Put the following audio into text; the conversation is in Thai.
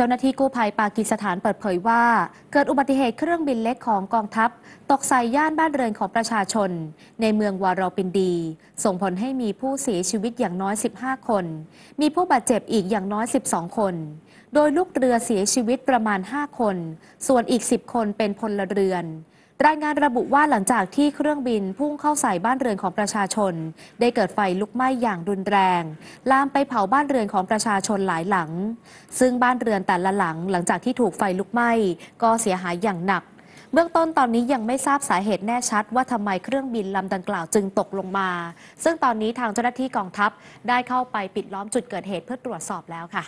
เจ้าหน้าที่กู้ภัยปากีสถานเปิดเผยว่า เกิดอุบัติเหตุเครื่องบินเล็กของกองทัพ ตกใส่ย่านบ้านเรือนของประชาชน ในเมืองวารอปินดี ส่งผลให้มีผู้เสียชีวิตอย่างน้อย 15 คน มีผู้บาดเจ็บอีกอย่างน้อย 12 คน โดยลูกเรือเสียชีวิตประมาณ 5 คน ส่วนอีก 10 คนเป็นพลเรือนรายงานระบุว่าหลังจากที่เครื่องบินพุ่งเข้าใส่บ้านเรือนของประชาชน ได้เกิดไฟลุกไหม้อย่างรุนแรง ลามไปเผาบ้านเรือนของประชาชนหลายหลัง ซึ่งบ้านเรือนแต่ละหลังหลังจากที่ถูกไฟลุกไหม้ ก็เสียหายอย่างหนัก เบื้องต้นตอนนี้ยังไม่ทราบสาเหตุแน่ชัดว่าทำไมเครื่องบินลำดังกล่าวจึงตกลงมา ซึ่งตอนนี้ทางเจ้าหน้าที่กองทัพได้เข้าไปปิดล้อมจุดเกิดเหตุเพื่อตรวจสอบแล้วค่ะ